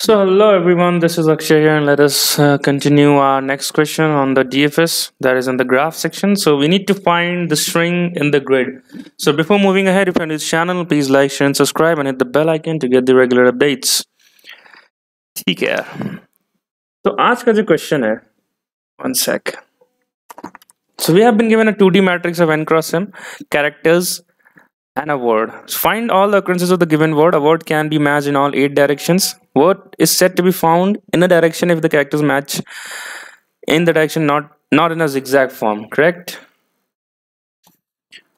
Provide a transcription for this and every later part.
So hello everyone, this is Akshay here and let us uh, continue our next question on the DFS that is in the graph section. So we need to find the string in the grid. So before moving ahead, if you're new to this channel, please like, share and subscribe and hit the bell icon to get the regular updates. Take care. So ask us a question. here. One sec. So we have been given a 2D matrix of n cross m characters an award. So find all the occurrences of the given word. A word can be matched in all eight directions. Word is said to be found in a direction if the characters match in the direction not not in a zigzag form. Correct?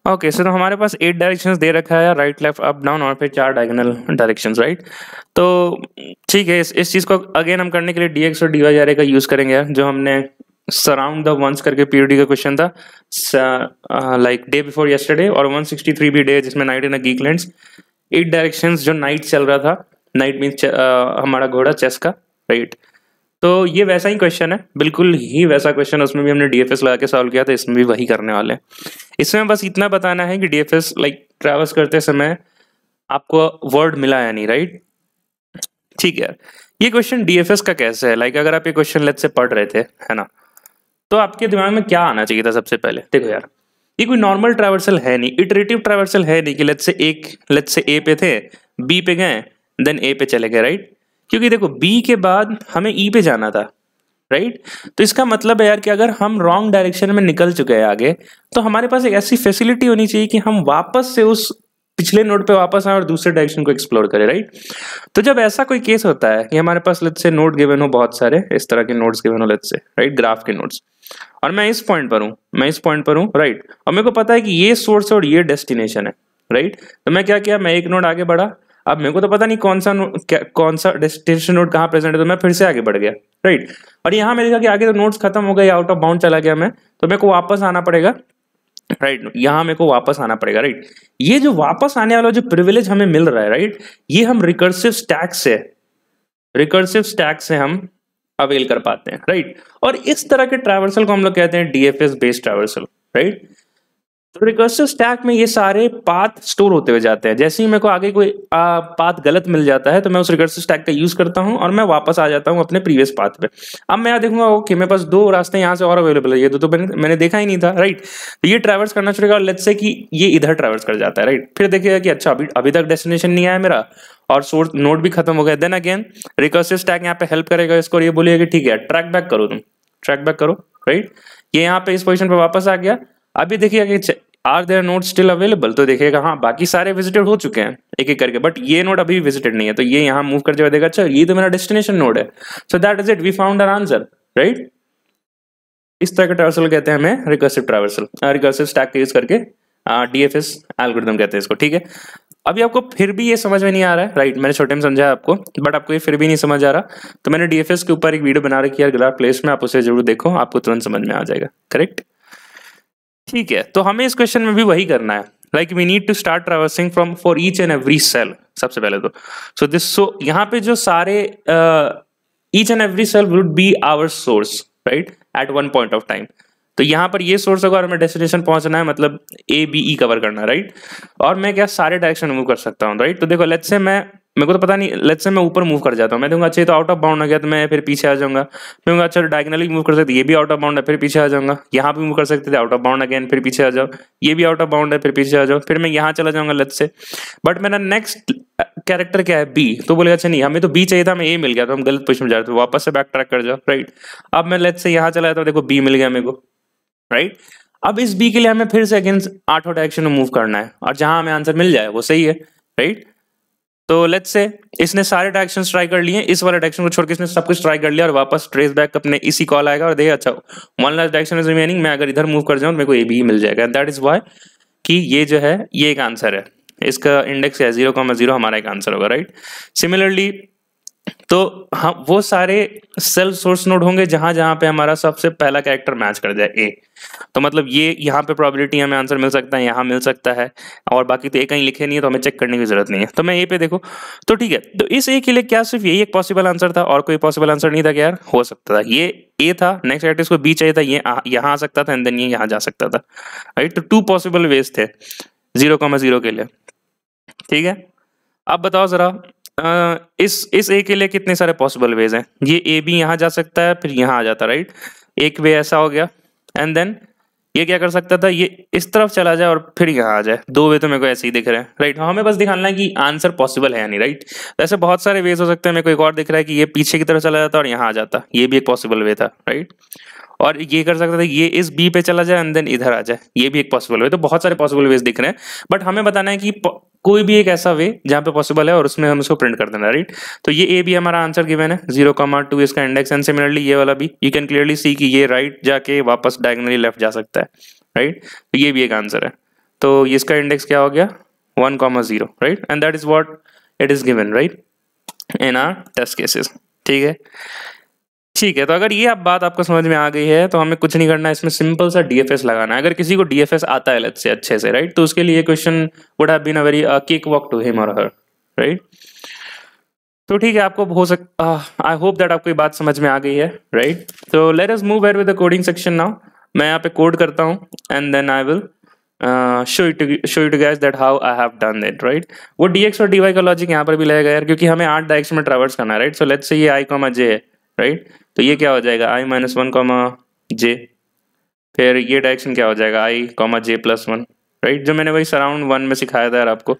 Okay sir तो हमारे पास eight directions दे रखा है right left up down और फिर चार diagonal directions right तो ठीक है इस इस चीज़ को अगेन हम करने के लिए डी एक्स और डी वाई का यूज़ करेंगे जो हमने सराउंड द वंस करके पीओडी का क्वेश्चन था लाइक डे बिफोर यस्टरडे और 163 भी डे जिसमें knight in geek land eight direction जो नाइट चल रहा था नाइट मीन हमारा घोड़ा चेस का राइट तो ये वैसा ही क्वेश्चन है बिल्कुल ही वैसा क्वेश्चन उसमें भी हमने डीएफएस लगा के सॉल्व किया था इसमें भी वही करने वाले हैं इसमें बस इतना बताना है कि डीएफएस लाइक ट्रैवल्स करते समय आपको वर्ड मिला या नहीं राइट ठीक है ये क्वेश्चन डीएफएस का कैसे है लाइक अगर आप ये क्वेश्चन लेट से पढ़ रहे थे है ना तो आपके दिमाग में क्या आना चाहिए था सबसे पहले देखो यार ये कोई नॉर्मल ट्रैवर्सल है नहीं इटरेटिव ट्रैवर्सल है नहीं कि लेट से एक लेट से ए पे थे बी पे गए देन ए पे चले गए राइट क्योंकि देखो बी के बाद हमें ई e पे जाना था राइट तो इसका मतलब है यार कि अगर हम रॉन्ग डायरेक्शन में निकल चुके हैं आगे तो हमारे पास एक ऐसी फैसिलिटी होनी चाहिए कि हम वापस से उस पिछले नोड पे वापस आए और दूसरे डायरेक्शन को एक्सप्लोर करें राइट तो जब ऐसा कोई केस होता है कि हमारे पास लेट से नोड गिवन हो बहुत सारे इस तरह के नोट्स गिवन हो लेट से राइट ग्राफ के नोट्स और मैं इस पॉइंट पर हूँ मैं इस पॉइंट पर हूँ राइट और मेरे को पता है कि ये सोर्स और ये डेस्टिनेशन है राइट तो मैं क्या किया मैं एक नोड आगे बढ़ा अब मेरे को तो पता नहीं कौन सा क्या, कौन सा डेस्टिनेशन नोट कहाँ प्रेजेंट है तो मैं फिर से आगे बढ़ गया राइट और यहाँ मैं देखा कि आगे तो नोट्स खत्म हो गए आउट ऑफ बाउंड चला गया मैं तो मेरे को वापस आना पड़ेगा राइट right, यहां मेरे को वापस आना पड़ेगा राइट right? ये जो वापस आने वाला जो प्रिविलेज हमें मिल रहा है राइट right? ये हम रिकर्सिव स्टैक से रिकर्सिव स्टैक से हम अवेल कर पाते हैं राइट और इस तरह के ट्रैवर्सल को हम लोग कहते हैं डीएफएस बेस्ड ट्रैवर्सल राइट तो रिकर्सिव स्टैक में ये सारे पाथ स्टोर होते हुए जाते हैं जैसे ही मेरे को आगे कोई पाथ गलत मिल जाता है तो मैं उस रिकर्सिव स्टैक का यूज करता हूँ और मैं वापस आ जाता हूँ अपने प्रीवियस पाथ पे अब मैं यहाँ देखूंगा ओके मेरे पास दो रास्ते यहाँ से और अवेलेबल है ये दो तो मैंने, मैंने देखा ही नहीं था राइट तो ये ट्रेवल्स करना शुरू और लेट से कि ये इधर ट्रेवल्स कर जाता है राइट फिर देखिएगा कि अच्छा अभी अभी तक डेस्टिनेशन नहीं आया मेरा और सोर्स नोट भी खत्म हो गया देन अगेन रिकर्सिव स्टैक यहाँ पे हेल्प करेगा इसको ये बोलिएगा कि ठीक है ट्रैक बैक करो तुम ट्रैक बैक करो राइट ये यहाँ पे इस पोजिशन पर वापस आ गया अभी देखिए are there not still available तो देखिएगा हाँ बाकी सारे विजिटेड हो चुके हैं एक एक करके बट ये नोट अभी विजिटेड नहीं है तो ये यहाँ मूव कर हुए अच्छा ये तो मेरा डेस्टिनेशन नोट है so that is it we found our answer right इस तरह का ट्रावर्सल कहते हैं हमें recursive traversal recursive stack use करके डी एफ एस एल्गोरिदम कहते हैं इसको ठीक है अभी आपको फिर भी ये समझ में नहीं आ रहा है राइट मैंने छोटे में समझाया आपको बट आपको ये फिर भी नहीं समझ आ रहा तो मैंने डी एफ एस के ऊपर एक वीडियो बना रखी है ग्लार प्लेस में आप उसे जरूर देखो आपको तुरंत समझ में आ जाएगा करेक्ट ठीक है तो हमें इस क्वेश्चन में भी वही करना है like we need to start traversing from for each and every cell सबसे पहले तो सो दिस सो यहाँ पे जो सारे each and every cell would be our source right at one point of time तो यहाँ पर ये सोर्स होगा और हमें डेस्टिनेशन पहुंचना है मतलब ए बी ई कवर करना राइट और मैं क्या सारे डायरेक्शन मूव कर सकता हूँ राइट तो देखो लेट से मैं मेरे को तो पता नहीं लेट से मैं ऊपर मूव कर जाता हूँ मैं दूंगा अच्छा तो आउट ऑफ बाउंड आ गया तो मैं फिर पीछे आ जाऊंगा मैं दूंगा अच्छा डायगनली मूव कर सकते ये भी आउट ऑफ बाउंड है फिर पीछे आ जाऊंगा यहाँ भी मूव कर सकते थे आउट ऑफ बाउंड अगेन फिर पीछे आ जाओ ये भी आउट ऑफ बाउंड है फिर पीछे आ जाओ फिर मैं यहाँ चला जाऊंगा लेट से बट मेरा नेक्स्ट कैरेक्टर क्या है बी तो बोलेगा अच्छा नहीं हमें तो बी चाहिए था हमें ए मिल गया तो हम गलत पोजिशन में जा रहे थे वापस से बैक ट्रैक कर जाओ राइट अब मैं लेट से यहाँ चला जाता हूँ देखो बी मिल गया मेरे को राइट अब इस बी के लिए हमें फिर से अगेंस्ट आठों डायरेक्शन में मूव करना है और जहां हमें आंसर मिल जाए वो सही है राइट तो लेट्स से इसने सारे डायरेक्शन ट्राई कर लिए इस वाले डायरेक्शन को छोड़कर इसने सब कुछ ट्राई कर लिया और वापस ट्रेस बैक अपने इसी कॉल आएगा और देखिए अच्छा one last direction is remaining मैं अगर इधर मूव कर जाऊँ तो मेरे को ए बी मिल जाएगा दैट इज वाई कि ये जो है ये एक आंसर है इसका इंडेक्स है जीरो कॉमा जीरो हमारा एक आंसर होगा राइट सिमिलरली तो हम हाँ, वो सारे सेल्फ सोर्स नोड होंगे जहां जहां पे हमारा सबसे पहला कैरेक्टर मैच कर जाए ए तो मतलब ये यहाँ पे प्रोबेबिलिटी हमें आंसर मिल सकता है यहाँ मिल सकता है और बाकी तो ए कहीं लिखे नहीं है तो हमें चेक करने की जरूरत नहीं है तो मैं ए पे देखो तो ठीक है तो इस ए के लिए क्या सिर्फ यही एक पॉसिबल आंसर था और कोई पॉसिबल आंसर नहीं था कि यार हो सकता था ये ए था नेक्स्ट एक्ट को बी चाहिए था ये यहाँ आ सकता था एंड देन ये यहाँ जा सकता था राइट तो टू पॉसिबल वेज थे जीरो कॉमा जीरो के लिए ठीक है अब बताओ जरा इस इस ए के लिए कितने सारे पॉसिबल वेज हैं ये ए भी यहाँ जा सकता है फिर यहाँ आ जाता राइट एक वे ऐसा हो गया एंड देन ये क्या कर सकता था ये इस तरफ चला जाए और फिर यहाँ आ जाए दो वे तो मेरे को ऐसे ही दिख रहे हैं राइट तो हमें बस दिखाना है कि आंसर पॉसिबल है यानी नहीं राइट वैसे बहुत सारे वेज हो सकते हैं मेरे को एक और दिख रहा है कि ये पीछे की तरफ चला जाता और यहाँ आ जाता ये भी एक पॉसिबल वे था राइट और ये कर सकता था ये इस बी पे चला जाए एंड देन इधर आ जाए ये भी एक पॉसिबल वे तो बहुत सारे पॉसिबल वेज दिख रहे हैं बट हमें बताना है कि कोई भी एक ऐसा वे जहाँ पे पॉसिबल है और उसमें हम इसको प्रिंट कर देना राइट तो ये ए भी हमारा आंसर गिवन है जीरो कमा टू इसका इंडेक्स एंड सिमिलरली ये वाला भी यू कैन क्लियरली सी कि ये राइट right जाके वापस डायगनली लेफ्ट जा सकता है राइट तो ये भी एक आंसर है तो इसका इंडेक्स क्या हो गया one comma zero right and that is what it is given right in our test cases ठीक है ठीक है तो अगर ये आप बात आपको समझ में आ गई है तो हमें कुछ नहीं करना है इसमें सिंपल सा डीएफएस लगाना है अगर किसी को डीएफएस आता है से अच्छे से राइट तो उसके लिए question would have been a very cake walk to him और हर राइट तो ठीक है आपको हो सक आई होप दैट आपको ये बात समझ में आ गई है राइट तो let us move with the coding section now मैं यहाँ पे कोड करता हूँ and then I will show it show it guess that how I have done that right वो डी एक्स और डी वाई का लॉजिक यहाँ पर भी लगेगा यार क्योंकि हमें आठ डायरेक्शन में ट्रेवल्स करना है राइट सो लेट्स ये आई कॉम जे है राइट right? तो ये क्या हो जाएगा I minus one comma J फिर ये डायरेक्शन क्या हो जाएगा I comma J plus one right जो मैंने वही सराउंड वन में सिखाया था यार आपको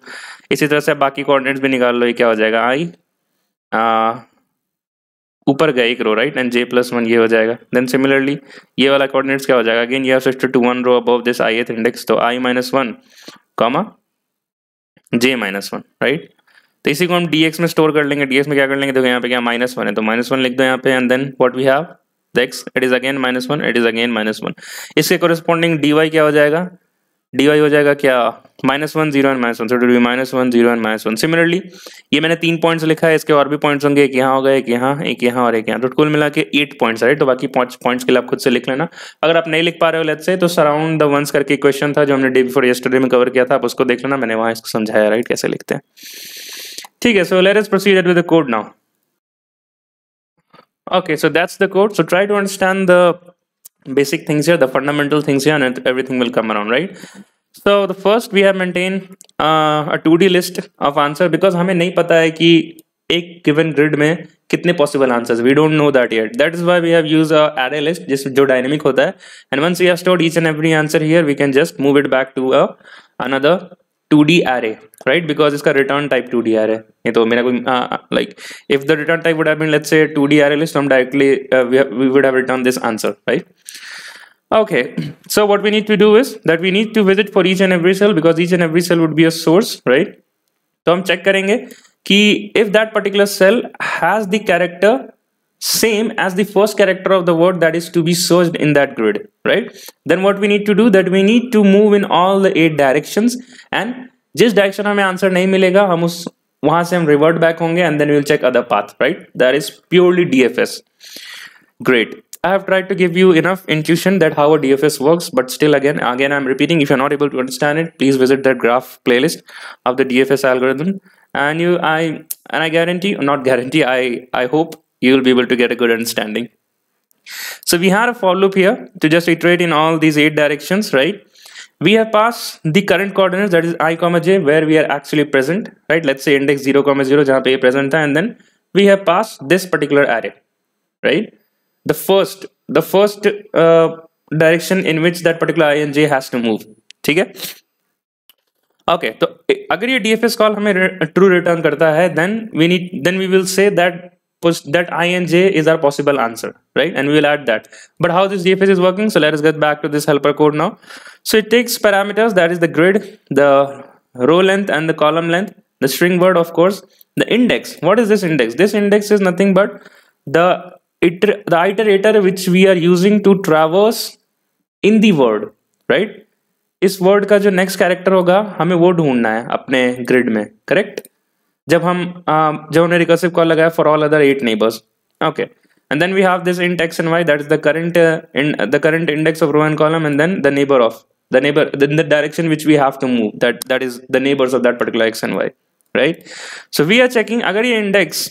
इसी तरह से बाकी कोऑर्डिनेट्स भी निकाल लो ये क्या हो जाएगा आई ऊपर गए एक row right and J plus one ये हो जाएगा देन सिमिलरली ये वाला कोऑर्डिनेट्स क्या हो जाएगा again you have to one row above this ith index तो I minus one comma J minus one right तो इसी को हम डी में स्टोर कर लेंगे डी में क्या कर लेंगे देखो यहाँ पे क्या माइनस वन है तो माइनस वन लिख दो यहाँ पे and then what we have X it is again minus one it is again minus one इसके कोरिस्पॉन्डिंग डी वाई क्या हो जाएगा डी वाई हो जाएगा क्या minus one zero and minus one so B minus one zero and minus one similarly ये मैंने तीन पॉइंट्स लिखा है इसके और भी पॉइंट्स होंगे एक यहाँ होगा एक यहाँ एक यहाँ और एक यहाँ तो कुल मिला के एट पॉइंट्स राइट तो बाकी पांच पॉइंट्स के लिए आप खुद से लिख लेना अगर आप नहीं लिख पा रहे हो लेट से तो सराउंड द वंस करके क्वेश्चन था जो हमने डे बिफोर यस्टरडे में कवर किया था आप उसको देख लेना मैंने वहां इसको समझाया राइट कैसे लिखते हैं ठीक है so let's proceed with the code now okay so that's the code so try to understand the basic things here the fundamental things here and everything will come around right so the first we have maintain a two list of answer because हमें नहीं पता है कि एक given grid में कितने possible answers we don't know that yet that is why we have use array list जिस जो डायनेमिक होता है and once you have stored each and every answer here we can just move it back to a another two D array right because इसका return type two D array नहीं तो मेरा कोई like if the return type would have been let's say to D array list हम directly we would have return this answer right okay so what we need to do is that we need to visit for each and every cell because each and every cell would be a source, right? तो हम check करेंगे कि if that particular cell has the character same as the first character of the word that is to be searched in that grid right then what we need to do that we need to move in all the eight directions and just direction I may answer, name हम hamus वहां से हम revert and then we will check other path, right? That is purely DFS. great i have tried to give you enough intuition that how a dfs works but still again again i'm repeating if you're not able to understand it please visit that graph playlist of the dfs algorithm and you i and i guarantee not guarantee i i hope you will be able to get a good understanding. So we had a for loop here to just iterate in all these eight directions, right? We have passed the current coordinates that is i comma j where we are actually present, right? Let's say index 0 comma 0 jahan pe present tha, and then we have passed this particular array, right? The first, the first uh, direction in which that particular i and j has to move, ठीक है? okay, तो अगर ये D F S call हमें true return करता है then we need then we will that i and j is our possible answer right and we will add that but how this dfs is working so let us get back to this helper code now so it takes parameters that is the grid the row length and the column length the string word of course the index what is this index this index is nothing but the iter the iterator which we are using to traverse in the word right is word का जो next character होगा हमें वो ढूंढना है अपने grid में जब हम uh, जब हमने रिकर्सिव कॉल लगाया for all other eight neighbours okay and then we have this int x and y that's the current uh, in the current index of row and column and then the neighbor of the neighbor then the direction which we have to move that that is the neighbors of that particular x and y right so we are checking agar ye index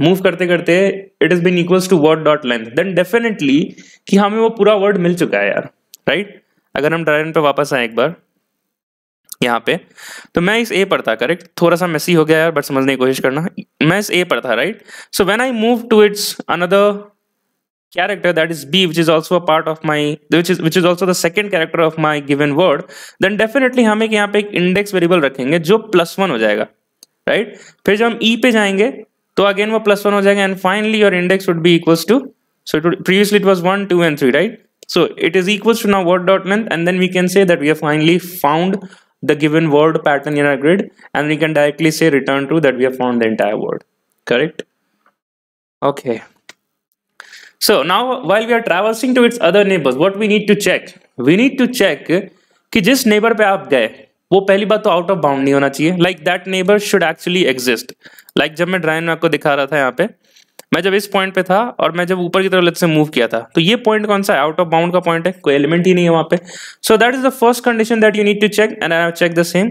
move करते करते it is been equals to word dot length then definitely कि हमें वो पूरा word मिल चुका है यार right right? अगर हम ड्राइवन पे वापस आए एक बार यहाँ पे तो मैं इस ए पर था करेक्ट थोड़ा सा मैसी हो गया यार बट समझने की कोशिश करना मैं इस ए पर था right so when I move to its another character that is B which is also part of my which is which is also the second character of my given word then definitely हम एक यहाँ पे एक index variable रखेंगे जो plus one हो जाएगा right right? फिर जब हम ई e पे जाएंगे तो अगेन वो प्लस वन हो जाएगा and finally your index would be equals to so it previously it was one two and three right so it is equals to now word dot length and then we can say that we have finally found the given word pattern in our grid and we can directly say return to that we have found the entire word correct okay so now while we are traversing to its other neighbors what we need to check we need to check कि जिस neighbor पे आप गए वो पहली बात तो out of bound नहीं होना चाहिए Like that neighbor should actually exist. Like जब मैं ड्राइंग में आपको दिखा रहा था यहाँ मैं जब इस पॉइंट पे था और मैं जब ऊपर की तरफ लेट से मूव किया था तो ये पॉइंट कौन सा आउट ऑफ बाउंड का पॉइंट है कोई एलिमेंट ही नहीं है वहां पे so that is the first condition that you need to check and I check the same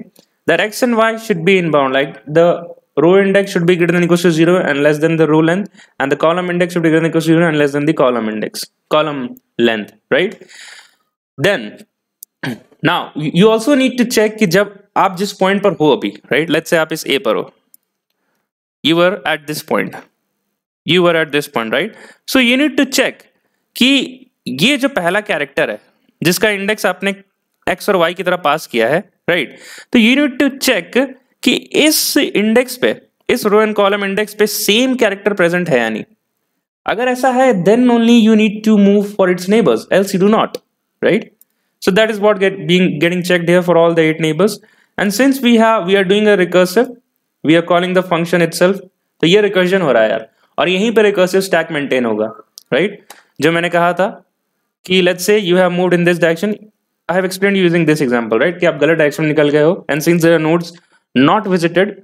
that X and Y should be in bound like the row index should be greater than equal to 0 and less than the row length and the column index should be greater than equal to 0 and less than the column index column length right then now you also need to check कि जब आप जिस point पर हो अभी right let's say आप इस A पर हो you are at this point you were at this point right so you need to check कि ये जो पहला कैरेक्टर है जिसका इंडेक्स आपने एक्स और वाई की तरह पास किया है राइट तो यू नीड टू चेक कि इस इंडेक्स पे इस रो एंड कॉलम इंडेक्स पे सेम कैरेक्टर प्रेजेंट है यानी अगर ऐसा है then only you need to move for its neighbours else you do not right so that is what get being getting checked here for all the eight neighbors and since we have we are doing a recursive we are calling the function itself तो ये recursion हो रहा है यार और यहीं पर recursive stack maintain होगा राइट जो मैंने कहा था कि let's say you have moved in this direction I have explain using this example right कि आप गलत डायरेक्शन निकल गए हो and since there are nodes not visited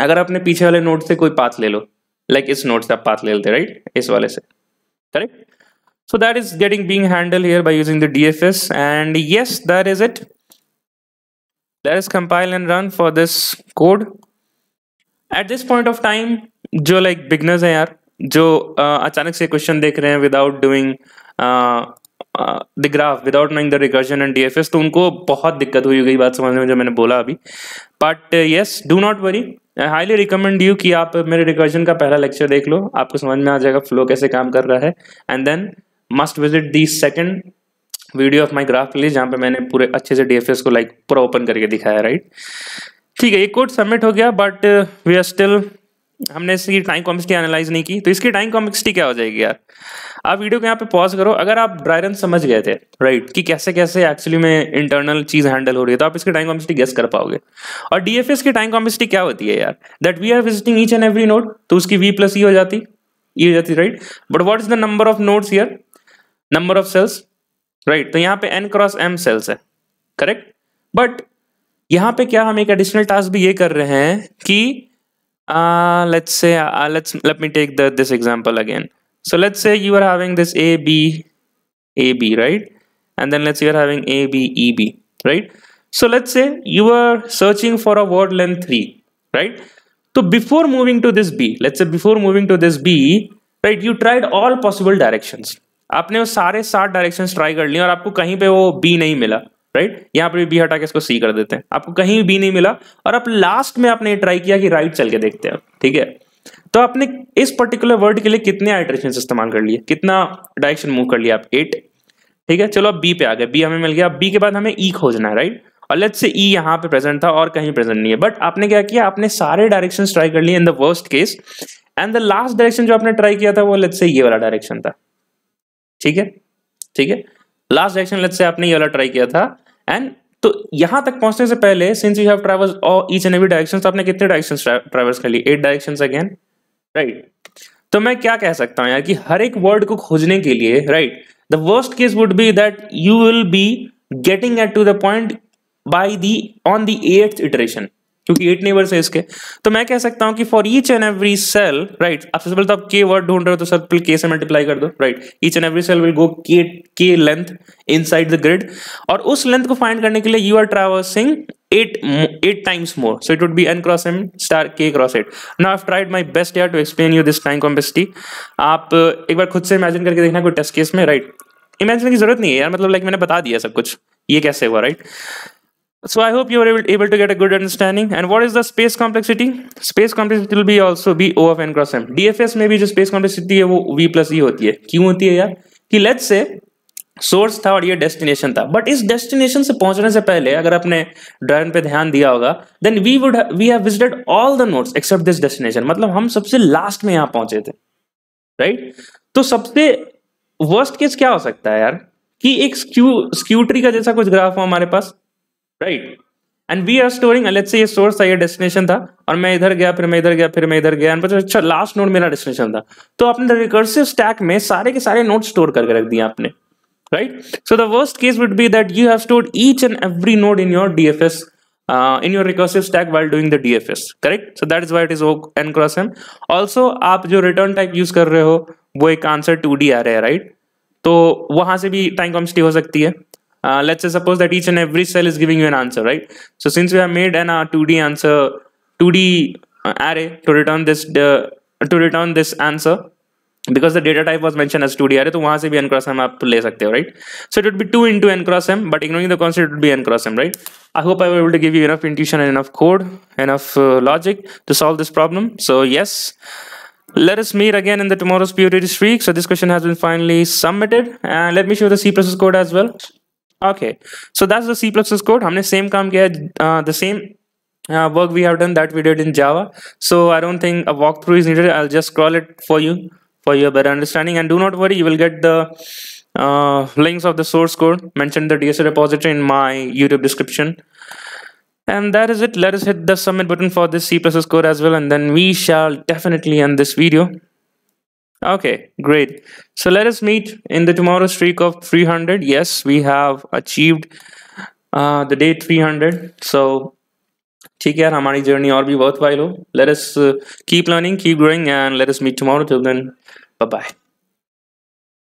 अगर आपने पीछे वाले नोड से कोई पाथ ले लो लाइक like इस नोड से आप पाथ ले लेते राइट इस वाले से correct so that is getting being handled here by using the dfs and yes that is it that is compile and run for this code at this point of time जो like beginners हैं यार जो uh, अचानक से question देख रहे हैं without doing the graph without knowing the recursion and DFS तो उनको बहुत दिक्कत हुई गई बात समझने में जो मैंने बोला अभी but yes do not worry I highly recommend you कि आप मेरे रिकर्जन का पहला लेक्चर देख लो आपको समझ में आ जाएगा फ्लो कैसे काम कर रहा है and then must visit the second video of my graph लीज जहाँ पे मैंने पूरे अच्छे से एस को लाइक पूरा ओपन करके दिखाया राइट ठीक है ये कोड सबमिट हो गया बट वी आर स्टिल हमने इसकी टाइम कॉम्प्लेक्सिटी एनालाइज नहीं की तो इसकी टाइम कॉम्प्लेक्सिटी क्या हो जाएगी यार आप वीडियो को यहाँ पे पॉज करो अगर आप ब्रायरन समझ गए थे राइट कि कैसे कैसे एक्चुअली में इंटरनल चीज हैंडल हो रही है तो आप इसकी टाइम कॉमिस्टी गेस कर पाओगे और डीएफएस की टाइम कॉमिस्टी क्या होती है यार that we are visiting each and every node तो उसकी वी प्लस ई हो जाती ई e हो जाती right but what is the number of nodes here number of cells right तो यहाँ पे एन क्रॉस एम सेल्स है करेक्ट बट यहाँ पे क्या हम एक एडिशनल टास्क भी ये कर रहे हैं कि uh, let's say uh, uh, let's let me take the this example again so let's say you are having this a b a b right and then let's say you're having a b e b right so let's say you are searching for a word length 3 right so before moving to this b let's say before moving to this b right, you tried all possible directions. आपने वो सारे सात directions try कर लिए और आपको कहीं पे वो बी नहीं मिला राइट यहाँ पर भी बी हटा के इसको सी कर देते हैं आपको कहीं बी नहीं मिला और आप लास्ट में आपने ट्राई किया कि राइट चल के देखते हैं ठीक है तो आपने इस पर्टिकुलर वर्ड के लिए कितने आइट्रेशन इस्तेमाल कर लिए कितना डायरेक्शन मूव कर लिया आप एट ठीक है चलो अब बी पे आ गए बी हमें मिल गया बी के बाद हमें ई e खोजना है राइट और लेट से ई यहाँ पे प्रेजेंट था और कहीं प्रेजेंट नहीं है बट आपने क्या किया आपने सारे डायरेक्शन ट्राई कर लिए in the worst case and the last direction जो आपने ट्राई किया था वो लेट से ये वाला डायरेक्शन था ठीक है ठीक है लास्ट डायरेक्शन लेट से आपने ये वाला ट्राई किया था एंड तो यहां तक पहुंचने से पहले since you have travels each and every direction आपने कितने डायरेक्शन ट्रेवल्स कर लिए एट डायरेक्शन अगेन राइट तो मैं क्या कह सकता हूं यार कि हर एक वर्ड को खोजने के लिए right the worst case would be that you will be getting at to the point by the on the eighth iteration क्योंकि एट नेबर्स है इसके तो मैं कह सकता हूं कि for each and every cell right आप सबसे पहले तो आप के वर्ड ढूंढ रहे हो तो सर के से मल्टीप्लाई कर दो right each and every cell will go K K length inside the grid और उस लेंथ को फाइंड करने के लिए you are traversing at eight times more so it would be N cross M star K cross eight now I have tried my best यार to explain you this time complexity आप uh, एक बार खुद से imagine करके देखना कोई test case में right right? Imagine की जरूरत नहीं है यार मतलब लाइक like मैंने बता दिया सब कुछ ये कैसे हुआ right So I hope you were able, able to get a good understanding. And what is the space complexity? Space complexity will be also be O of n cross m. DFS may be just space complexity wo V plus E hoti hai. Kyun hoti hai यार Ki let's say source था और ये destination था but इस destination से पहुंचने से पहले अगर आपने ड्राइवन पे ध्यान दिया होगा then we would we have visited all the nodes except this destination मतलब हम सबसे लास्ट में यहां पहुंचे थे राइट right? तो सबसे वर्स्ट केस क्या हो सकता है यार कि एक स्क्यू स्क्यूटरी का जैसा कुछ ग्राफ हो हमारे पास right and we are storing से ये सोर्स था ये डेस्टिनेशन था और मैं इधर गया फिर मैं इधर गया फिर मैं इधर गया अच्छा लास्ट नोट मेरा डेस्टिनेशन था तो अपने रिकर्सिव स्टैक में सारे के सारे नोट स्टोर करके रख दिया आपने right so the case would be that you have stored each and every node in your DFS Uh, in your recursive stack while doing the DFS, correct? So that is why it is n cross m. Also, आप जो return type use कर रहे हो वो एक answer 2D आ रहा है right? तो वहां से भी time constant हो सकती है uh, let's suppose that each and every cell is giving you an answer right so since we have made an uh, 2d answer 2d uh, array to return this uh, to return this answer because the data type was mentioned as 2d array so wahan se bhi n cross m aap le sakte ho right so it would be 2 into n cross m but ignoring the constant it would be n cross m right i hope i was able to give you enough intuition and enough code enough uh, logic to solve this problem so yes let us meet again in the tomorrow's purity this week. So this question has been finally submitted and let me show the C code as well okay so that's the c++ code हमने same काम किया uh, the same uh, work we have done that we did in java so i don't think a walkthrough is needed i'll just scroll it for you for your better understanding and do not worry you will get the uh, links of the source code mentioned the DSA repository in my YouTube description. And that is it. Let us hit the submit button for this C++ code as well and then we shall definitely end this video okay great so let us meet in the tomorrow streak of 300 yes we have achieved uh, the day 300 so our journey or be worthwhile let us uh, keep learning keep growing and let us meet tomorrow till then bye bye